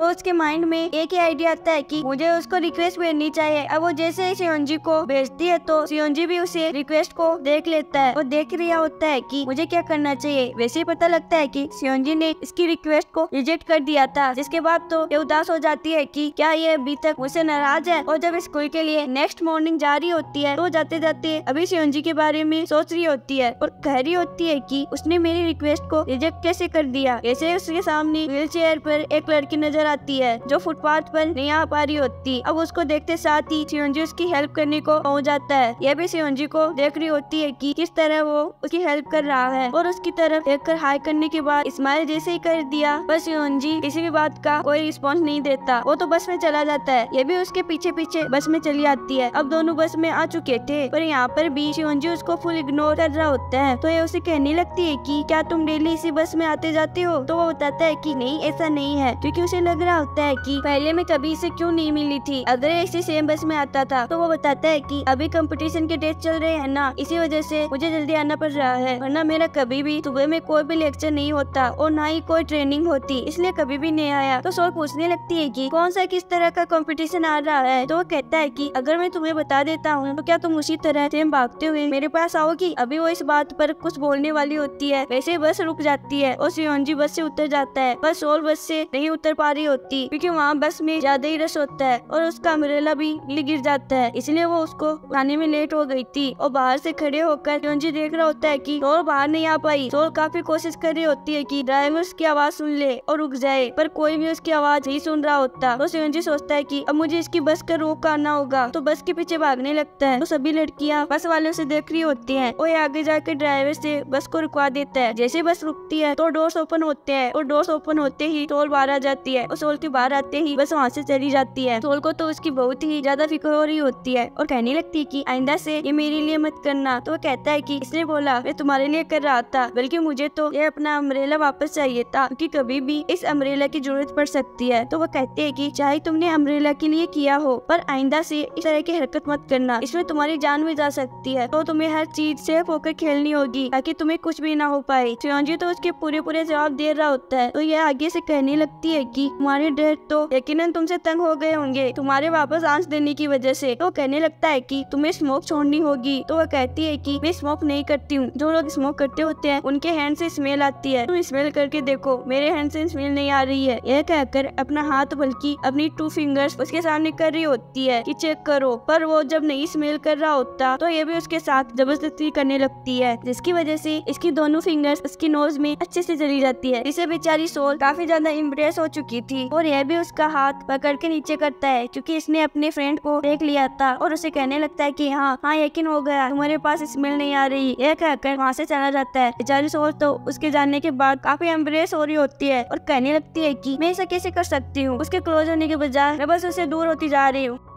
तो उसके माइंड में एक ही आइडिया आता है कि मुझे उसको रिक्वेस्ट भेजनी चाहिए अब वो जैसे ही सियोन जी को भेजती है तो सियोन जी भी उसे रिक्वेस्ट को देख लेता है वो देख रहा होता है कि मुझे क्या करना चाहिए वैसे ही पता लगता है कि सियोन जी ने इसकी रिक्वेस्ट को रिजेक्ट कर दिया था जिसके बाद तो ये उदास हो जाती है की क्या ये अभी तक मुझसे नाराज है और जब स्कूल के लिए नेक्स्ट मॉर्निंग जा रही होती है तो जाते जाते अभी सियोन जी के बारे में सोच रही होती है और कह रही होती है की उसने मेरी रिक्वेस्ट को रिजेक्ट कैसे कर दिया ऐसे उसके सामने व्हील चेयर पर एक लड़की नजर नजर आती है जो फुटपाथ पर नहीं आ पा रही होती अब उसको देखते साथ ही सियोजी उसकी हेल्प करने को पहुंच जाता है यह भी सियोजी को देख रही होती है कि किस तरह वो उसकी हेल्प कर रहा है और उसकी तरफ देख कर हाई करने के बाद इस्माइल जैसे ही कर दिया बस सियोजी किसी भी बात का कोई रिस्पॉन्स नहीं देता वो तो बस में चला जाता है ये भी उसके पीछे पीछे बस में चली आती है अब दोनों बस में आ चुके थे पर यहाँ पर भी शिवनजी उसको फुल इग्नोर कर रहा होता है तो ये उसे कहने लगती है कि क्या तुम डेली इसी बस में आते जाते हो तो वो बताता है कि नहीं ऐसा नहीं है क्योंकि उसे लग लग रहा होता है कि पहले मैं कभी इसे क्यों नहीं मिली थी अगर ऐसे सेम बस में आता था तो वो बताता है कि अभी कंपटीशन के डेट चल रहे हैं ना इसी वजह से मुझे जल्दी आना पड़ रहा है वरना मेरा कभी भी सुबह में कोई भी लेक्चर नहीं होता और ना ही कोई ट्रेनिंग होती इसलिए कभी भी नहीं आया तो सोल पूछने लगती है की कौन सा किस तरह का कॉम्पिटिशन आ रहा है तो वो कहता है की अगर मैं तुम्हें बता देता हूँ तो क्या तुम उसी तरह सेम भागते हुए मेरे पास आओगी अभी वो इस बात पर कुछ बोलने वाली होती है वैसे बस रुक जाती है और सियोन जी बस से उतर जाता है बस सोल बस से नहीं उतर पा रही होती क्योंकि वहाँ बस में ज्यादा ही रश होता है और उसका अम्ब्रेला भी गिर जाता है इसलिए वो उसको आने में लेट हो गई थी और बाहर से खड़े होकर जोनजी देख रहा होता है कि और बाहर नहीं आ पाई सोल काफी कोशिश कर रही होती है कि ड्राइवर उसकी आवाज सुन ले और रुक जाए पर कोई भी उसकी आवाज नहीं सुन रहा होता तो जोनजी सोचता है की अब मुझे इसकी बस का रोक आना होगा तो बस के पीछे भागने लगता है तो सभी लड़कियाँ बस वाले उसे देख रही होती है और आगे जाकर ड्राइवर से बस को रुकवा देता है जैसे बस रुकती है तो डोर्स ओपन होते हैं और डोर्स ओपन होते ही टोल बाहर आ जाती है और सोल के बाहर आते ही बस वहाँ से चली जाती है सोल को तो उसकी बहुत ही ज्यादा फिक्र हो रही होती है और कहने लगती है की आइंदा से ये मेरे लिए मत करना तो वो कहता है की इसने बोला मैं तुम्हारे लिए कर रहा था बल्कि मुझे तो यह अपना अम्ब्रेला वापस चाहिए था क्यूँकी कभी भी इस अम्ब्रेला की जरूरत पड़ सकती है तो वो कहते हैं की चाहे तुमने अम्ब्रेला के लिए किया हो पर आइंदा से इस तरह की हरकत मत करना इसमें तुम्हारी जान भी जा सकती है तो तुम्हें हर चीज से होकर खेलनी होगी ताकि तुम्हें कुछ भी ना हो पाए सियोजी तो उसके पूरे पूरे जवाब दे रहा होता है तो यह आगे से कहने लगती है की तुम्हारे डैड तो यकीनन तुमसे तंग हो गए होंगे तुम्हारे वापस आंस देने की वजह से तो कहने लगता है कि तुम्हें स्मोक छोड़नी होगी तो वह कहती है कि मैं स्मोक नहीं करती हूँ जो लोग स्मोक करते होते हैं उनके हैंड से स्मेल आती है तुम स्मेल करके देखो मेरे हैंड से स्मेल नहीं आ रही है यह कहकर अपना हाथ बल्कि अपनी टू फिंगर्स उसके सामने कर रही होती है की चेक करो पर वो जब नहीं स्मेल कर रहा होता तो ये भी उसके साथ जबरदस्ती करने लगती है जिसकी वजह से इसकी दोनों फिंगर्स उसकी नोज में अच्छे से चली जाती है इसे बेचारी सोल काफी ज्यादा इम्प्रेस हो चुकी थी थी और यह भी उसका हाथ पकड़ के नीचे करता है क्योंकि इसने अपने फ्रेंड को देख लिया था और उसे कहने लगता है की हाँ हाँ यकीन हो गया तुम्हारे पास स्मेल नहीं आ रही यह कहकर वहाँ से चला जाता है बेचारी सोच तो उसके जाने के बाद काफी एम्ब्रेस हो रही होती है और कहने लगती है की मैं इसे कैसे कर सकती हूँ उसके क्लोज होने के बजाय मैं बस उसे दूर होती जा रही हूँ